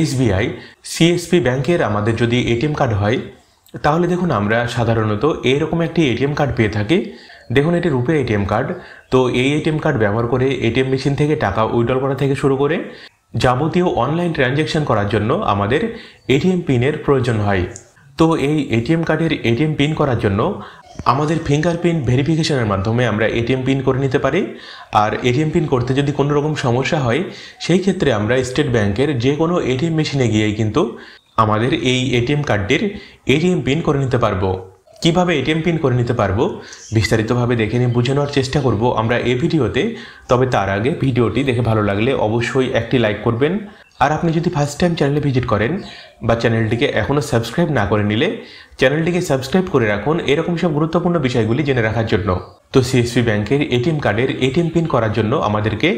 SBI CSP ব্যাংকের আমাদের যদি এটিএম কার্ড হয় তাহলে দেখুন আমরা সাধারণত এরকম একটি এটিএম কার্ড পেয়ে থাকি দেখুন এটি রূপে এটিএম কার্ড তো এই এটিএম কার্ড ব্যবহার করে এটিএম মেশিন থেকে টাকা উইড্রল করা থেকে শুরু করে যাবতীয় অনলাইন ট্রানজ্যাকশন করার জন্য আমাদের এটিএম পিনের প্রয়োজন হয় তো এই এটিএম কার্ডের এটিএম পিন করার জন্য আমাদের ফিঙ্গারপ্রিন্ট ভেরিফিকেশনের মাধ্যমে আমরা এটিএম পিন করে নিতে পারি আর এটিএম পিন করতে যদি কোনো রকম সমস্যা হয় সেই ক্ষেত্রে আমরা স্টেট ব্যাংকের যে কোনো এটিএম মেশিনে গিয়েই কিন্তু আমাদের এই এটিএম কার্ডটির এটিএম পিন করে নিতে পারবো কিভাবে এটিএম পিন করে নিতে পারবো বিস্তারিতভাবে দেখে নিয়ে বুঝে নেওয়ার চেষ্টা করব আমরা এই ভিডিওতে তবে তার আগে ভিডিওটি দেখে ভালো লাগলে অবশ্যই একটি লাইক করবেন আর আপনি যদি ফার্স্ট টাইম চ্যানেলে ভিজিট করেন বা চ্যানেলটিকে এখনও সাবস্ক্রাইব না করে নিলে চ্যানেলটিকে সাবস্ক্রাইব করে রাখুন এরকম সব গুরুত্বপূর্ণ বিষয়গুলি জেনে রাখার জন্য তো সিএসবি ব্যাংকের এটিএম কার্ডের এটিএম পিন করার জন্য আমাদেরকে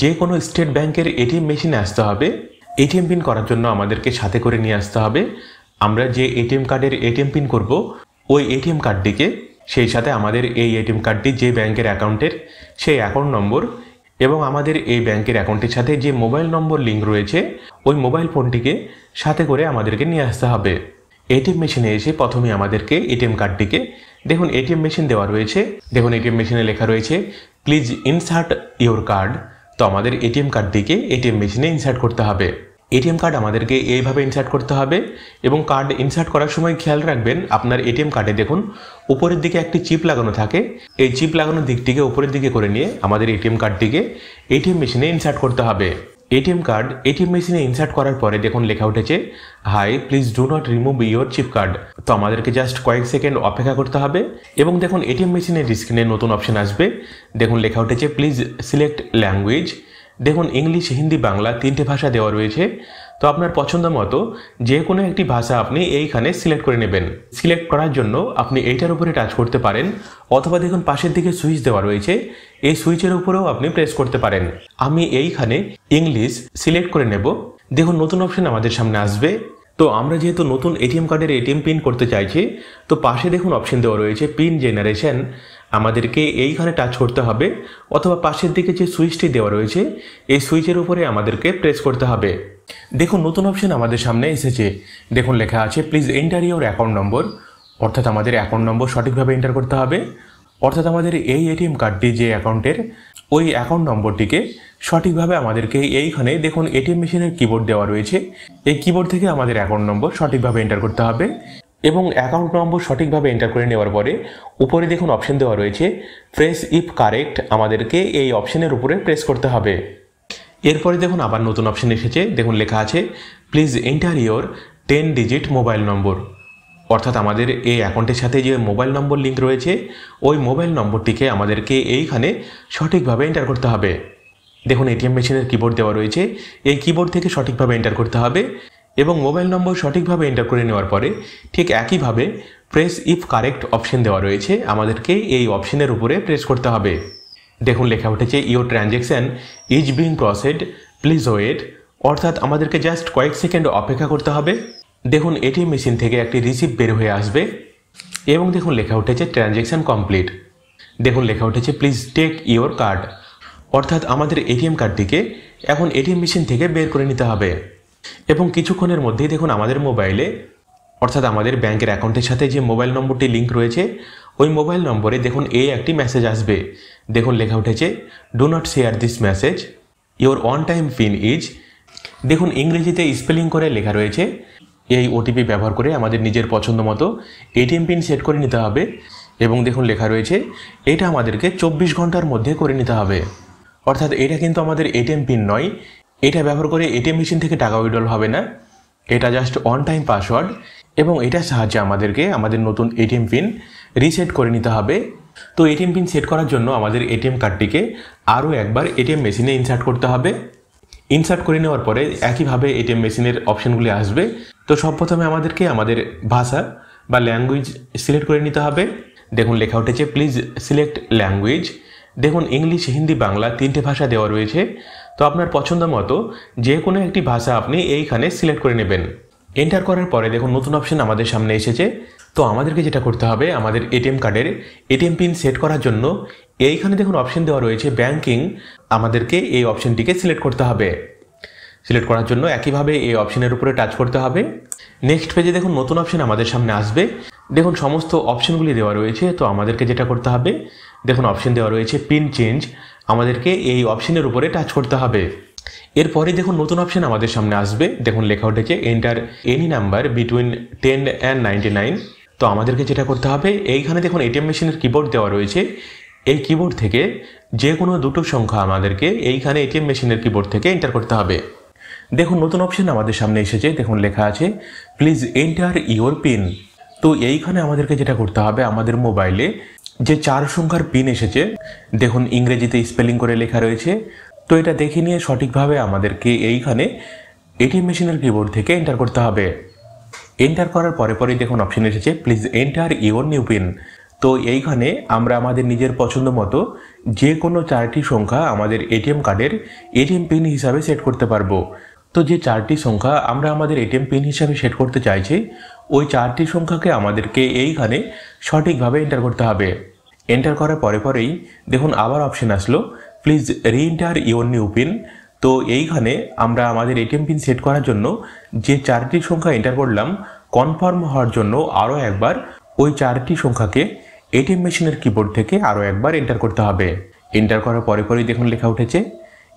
যে কোনো স্টেট ব্যাংকের এটিএম মেশিনে আসতে হবে এটিএম পিন করার জন্য আমাদেরকে সাথে করে নিয়ে আসতে হবে আমরা যে এটিএম কার্ডের এটিএম পিন করব ওই এটিএম কার্ডটিকে সেই সাথে আমাদের এই এটিএম কার্ডটি যে ব্যাংকের অ্যাকাউন্টের সেই অ্যাকাউন্ট নম্বর এবং আমাদের এই ব্যাংকের অ্যাকাউন্টের সাথে যে মোবাইল নম্বর লিঙ্ক রয়েছে ওই মোবাইল ফোনটিকে সাথে করে আমাদেরকে নিয়ে আসতে হবে এটিএম মেশিনে এসে প্রথমে আমাদেরকে এটিএম কার্ডটিকে দেখুন এটিএম মেশিন দেওয়া রয়েছে দেখুন এটিএম মেশিনে লেখা রয়েছে প্লিজ ইনসার্ট ইওর কার্ড তো আমাদের এটিএম কার্ডটিকে এটিএম মেশিনে ইনসার্ট করতে হবে এটিএম কার্ড আমাদেরকে এইভাবে ইনসার্ট করতে হবে এবং কার্ড ইনসার্ট করার সময় খেয়াল রাখবেন আপনার এটিএম কার্ডে দেখুন উপরের দিকে একটি চিপ লাগানো থাকে এই চিপ লাগানোর দিকটিকে উপরের দিকে করে নিয়ে আমাদের এটিএম কার্ডটিকে এটিএম মেশিনে ইনসার্ট করতে হবে এটিএম কার্ড এটিএম মেশিনে ইনসার্ট করার পরে দেখুন লেখা উঠেছে hi please do not remove your chip card তো আমাদেরকে জাস্ট কয়েক সেকেন্ড অপেক্ষা করতে হবে এবং দেখুন এটিএম মেশিনের স্ক্রিনে নতুন অপশন আসবে দেখুন লেখা উঠেছে প্লিজ সিলেক্ট ল্যাঙ্গুয়েজ দেখুন ইংলিশ হিন্দি বাংলা তিনটে ভাষা দেওয়া রয়েছে তো আপনার পছন্দ মতো যে কোনো একটি ভাষা আপনি এইখানে সিলেক্ট করে নেবেন সিলেক্ট করার জন্য আপনি এইটার উপরে টাচ করতে পারেন অথবা দেখুন পাশের দিকে সুইচ দেওয়া রয়েছে এই সুইচের উপরেও আপনি প্রেস করতে পারেন আমি এইখানে ইংলিশ সিলেক্ট করে নেব দেখুন নতুন অপশন আমাদের সামনে আসবে তো আমরা যেহেতু নতুন এটিএম কার্ডের এটিএম পিন করতে চাইছি তো পাশে দেখুন অপশন দেওয়া রয়েছে পিন জেনারেশন আমাদেরকে এইখানে টাচ করতে হবে অথবা পাশের দিকে যে সুইচটি দেওয়া রয়েছে এই সুইচের উপরে আমাদেরকে প্রেস করতে হবে দেখুন নতুন অপশন আমাদের সামনে এসেছে দেখুন লেখা আছে please enter your account number অর্থাৎ আমাদের অ্যাকাউন্ট নম্বর সঠিকভাবে এন্টার করতে হবে অর্থাৎ আমাদের এই এটিএম কার্ডটি যে অ্যাকাউন্টের ওই অ্যাকাউন্ট নম্বরটিকে সঠিকভাবে আমাদেরকে এইখানে দেখুন এটিএম মেশিনের কিবোর্ড দেওয়া রয়েছে এই কিবোর্ড থেকে আমাদের অ্যাকাউন্ট নম্বর সঠিকভাবে এন্টার করতে হবে এবং অ্যাকাউন্ট নম্বর সঠিকভাবে এন্টার করে নেওয়ার পরে উপরে দেখুন অপশন দেওয়া রয়েছে প্রেস ইফ কারেক্ট আমাদেরকে এই অপশনের উপরে প্রেস করতে হবে এরপরে দেখুন আবার নতুন অপশন এসেছে দেখুন লেখা আছে please enter your ten digit mobile number অর্থাৎ আমাদের এই অ্যাকাউন্টের সাথে যে মোবাইল নম্বর লিঙ্ক রয়েছে ওই মোবাইল নম্বরটিকে আমাদেরকে এইখানে সঠিকভাবে এন্টার করতে হবে দেখুন এটিএম মেশিনের কিবোর্ড দেওয়া রয়েছে এই কিবোর্ড থেকে সঠিকভাবে এন্টার করতে হবে এবং মোবাইল নম্বর সঠিকভাবে এন্টার করে নেওয়ার পরে ঠিক একইভাবে প্রেস ইফ কারেক্ট অপশন দেওয়া রয়েছে আমাদেরকে এই অপশনের উপরে প্রেস করতে হবে দেখুন লেখা উঠেছে your transaction is being processed please wait অর্থাৎ আমাদেরকে জাস্ট কয়েক সেকেন্ড অপেক্ষা করতে হবে দেখুন এটিএম মেশিন থেকে একটি রিসিভ বের হয়ে আসবে এবং দেখুন লেখা উঠেছে ট্রানজ্যাকশান কমপ্লিট দেখুন লেখা উঠেছে প্লিজ টেক ইওর কার্ড অর্থাৎ আমাদের এটিএম কার্ডটিকে এখন এটিএম মেশিন থেকে বের করে নিতে হবে এবং কিছুক্ষণের মধ্যেই দেখুন আমাদের মোবাইলে অর্থাৎ আমাদের ব্যাংকের অ্যাকাউন্টের সাথে যে মোবাইল নম্বরটি লিঙ্ক রয়েছে ওই মোবাইল নম্বরে দেখুন এই একটি মেসেজ আসবে দেখুন লেখা উঠেছে do not share this message your one time pin is দেখুন ইংরেজিতে স্পেলিং করে লেখা রয়েছে এই ওটিপি ব্যবহার করে আমাদের নিজের পছন্দ মতো এটিএম পিন সেট করে নিতে হবে এবং দেখুন লেখা রয়েছে এটা আমাদেরকে চব্বিশ ঘন্টার মধ্যে করে নিতে হবে অর্থাৎ এটা কিন্তু আমাদের এটিএম পিন নয় এটা ব্যবহার করে এটিএম মেশিন থেকে টাকা উইড্রল হবে না এটা জাস্ট অন টাইম পাসওয়ার্ড এবং এটার সাহায্যে আমাদেরকে আমাদের নতুন এটিএম পিন রিসেট করে নিতে হবে তো এটিএম পিন সেট করার জন্য আমাদের এটিএম কার্ডটিকে আরও একবার এটিএম মেশিনে ইনসার্ট করতে হবে ইনসার্ট করে নেওয়ার পরে একইভাবে এটিএম মেশিনের অপশানগুলি আসবে তো প্রথমে আমাদেরকে আমাদের ভাষা বা ল্যাঙ্গুয়েজ সিলেক্ট করে নিতে হবে দেখুন লেখা উঠেছে প্লিজ সিলেক্ট ল্যাঙ্গুয়েজ দেখুন ইংলিশ হিন্দি বাংলা তিনটে ভাষা দেওয়া রয়েছে তো আপনার পছন্দ মতো যে কোনো একটি ভাষা আপনি এইখানে সিলেক্ট করে নেবেন এন্টার করার পরে দেখুন নতুন অপশন আমাদের সামনে এসেছে তো আমাদেরকে যেটা করতে হবে আমাদের এটিএম কার্ডের এটিএম পিন সেট করার জন্য এইখানে দেখুন অপশন দেওয়া রয়েছে ব্যাংকিং আমাদেরকে এই অপশনটিকে সিলেক্ট করতে হবে সিলেক্ট করার জন্য একইভাবে এই অপশনের উপরে টাচ করতে হবে নেক্সট পেজে দেখুন নতুন অপশন আমাদের সামনে আসবে দেখুন সমস্ত অপশনগুলি দেওয়া রয়েছে তো আমাদেরকে যেটা করতে হবে দেখুন অপশন দেওয়া রয়েছে পিন চেঞ্জ আমাদেরকে এই অপশনের উপরে টাচ করতে হবে এরপরে দেখুন নতুন অপশন আমাদের সামনে আসবে দেখুন লেখা উঠেছে enter any number between ten and ninety nine তো আমাদেরকে যেটা করতে হবে এইখানে দেখুন এটিএম মেশিনের কিবোর্ড দেওয়া রয়েছে এই কিবোর্ড থেকে যে কোনো দুটো সংখ্যা আমাদেরকে এইখানে এটিএম মেশিনের কিবোর্ড থেকে এন্টার করতে হবে দেখুন নতুন অপশন আমাদের সামনে এসেছে দেখুন লেখা আছে প্লিজ এন্টার ইউর পিন তো এইখানে আমাদেরকে যেটা করতে হবে আমাদের মোবাইলে যে চার সংখ্যার পিন এসেছে দেখুন ইংরেজিতে স্পেলিং করে লেখা রয়েছে তো এটা দেখে নিয়ে সঠিকভাবে আমাদেরকে এইখানে এটিএম মেশিনের কিবোর্ড থেকে এন্টার করতে হবে এন্টার করার পরে পরে দেখুন অপশন এসেছে please enter your new pin তো এইখানে আমরা আমাদের নিজের পছন্দ মতো যে কোনো চারটি সংখ্যা আমাদের এটিএম কার্ডের এটিএম পিন হিসাবে সেট করতে পারবো তো যে চারটি সংখ্যা আমরা আমাদের এটিএম পিন হিসাবে সেট করতে চাইছি ওই চারটি সংখ্যাকে আমাদেরকে এইখানে সঠিকভাবে এন্টার করতে হবে এন্টার করার পরে পরেই দেখুন আবার অপশন আসলো প্লিজ রি এন্টার ইউর নিউ পিন তো এইখানে আমরা আমাদের এটিএম পিন সেট করার জন্য যে চারটি সংখ্যা এন্টার করলাম কনফার্ম হওয়ার জন্য আরও একবার ওই চারটি সংখ্যাকে এটিএম মেশিনের কিবোর্ড থেকে আরও একবার এন্টার করতে হবে এন্টার করার পরে পরেই দেখুন লেখা উঠেছে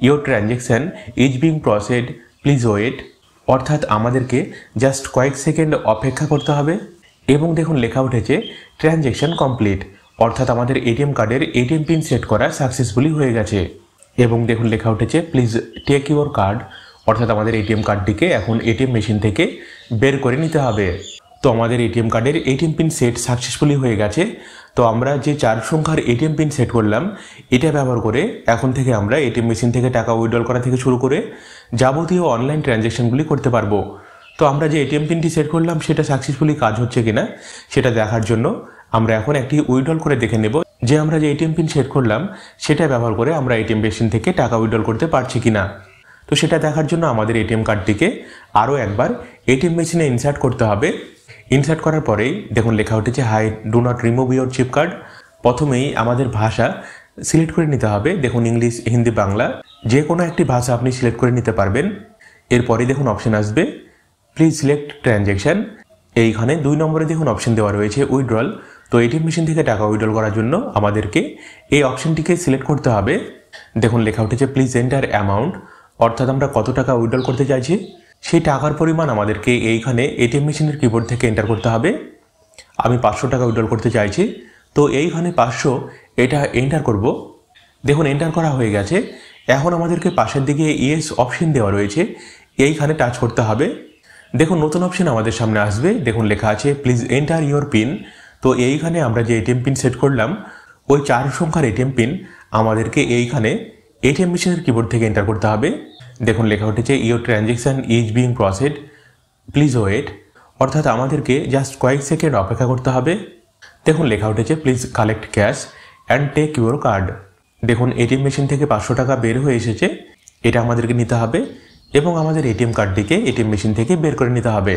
your transaction is being processed please wait অর্থাৎ আমাদেরকে জাস্ট কয়েক সেকেন্ড অপেক্ষা করতে হবে এবং দেখুন লেখা উঠেছে ট্রানজ্যাকশান কমপ্লিট অর্থাৎ আমাদের এটিএম কার্ডের এটিএম পিন সেট করা সাকসেসফুলি হয়ে গেছে এবং দেখুন লেখা উঠেছে প্লিজ টেক ইউর কার্ড অর্থাৎ আমাদের এটিএম কার্ডটিকে এখন এটিএম মেশিন থেকে বের করে নিতে হবে তো আমাদের এটিএম কার্ডের এটিএম পিন সেট সাকসেসফুলি হয়ে গেছে তো আমরা যে চার সংখ্যার এটিএম পিন সেট করলাম এটা ব্যবহার করে এখন থেকে আমরা এটিএম মেশিন থেকে টাকা উইড্রল করা থেকে শুরু করে যাবতীয় অনলাইন ট্রানজ্যাকশানগুলি করতে পারবো তো আমরা যে এটিএম পিনটি সেট করলাম সেটা সাকসেসফুলি কাজ হচ্ছে কিনা সেটা দেখার জন্য আমরা এখন একটি উইড্রল করে দেখে নেব যে আমরা যে এটিএম পিন সেট করলাম সেটা ব্যবহার করে আমরা এটিএম মেশিন থেকে টাকা উইড্রল করতে পারছি কিনা তো সেটা দেখার জন্য আমাদের এটিএম কার্ডটিকে আরও একবার এটিএম মেশিনে ইনসার্ট করতে হবে ইনসার্ট করার পরেই দেখুন লেখা উঠেছে hi do not remove your chip card প্রথমেই আমাদের ভাষা সিলেক্ট করে নিতে হবে দেখুন ইংলিশ হিন্দি বাংলা যে কোনো একটি ভাষা আপনি সিলেক্ট করে নিতে পারবেন এরপরে দেখুন অপশান আসবে প্লিজ সিলেক্ট ট্রানজ্যাকশান এইখানে দুই নম্বরে দেখুন অপশন দেওয়া রয়েছে উইড্রল তো এটিএম মেশিন থেকে টাকা উইড্রল করার জন্য আমাদেরকে এই অপশনটিকে সিলেক্ট করতে হবে দেখুন লেখা উঠেছে প্লিজ এন্টার অ্যামাউন্ট অর্থাৎ আমরা কত টাকা উইড্রল করতে চাইছি সেই টাকার পরিমাণ আমাদেরকে এইখানে এটিএম মেশিনের কিবোর্ড থেকে এন্টার করতে হবে আমি পাঁচশো টাকা উইড্রল করতে চাইছি তো এইখানে পাঁচশো এটা এন্টার করব দেখুন এন্টার করা হয়ে গেছে এখন আমাদেরকে পাশের দিকে ইয়েস অপশন দেওয়া রয়েছে এইখানে টাচ করতে হবে দেখুন নতুন অপশন আমাদের সামনে আসবে দেখুন লেখা আছে প্লিজ এন্টার ইউর পিন তো এইখানে আমরা যে এটিএম পিন সেট করলাম ওই চার সংখ্যার এটিএম পিন আমাদেরকে এইখানে এটিএম মেশিনের কিবোর্ড থেকে এন্টার করতে হবে দেখুন লেখা উঠেছে your transaction is being processed please wait অর্থাৎ আমাদেরকে জাস্ট কয়েক সেকেন্ড অপেক্ষা করতে হবে দেখুন লেখা উঠেছে please collect cash and take your card দেখুন এটিএম মেশিন থেকে পাঁচশো টাকা বের হয়ে এসেছে এটা আমাদেরকে নিতে হবে এবং আমাদের এটিএম কার্ডটিকে এটিএম মেশিন থেকে বের করে নিতে হবে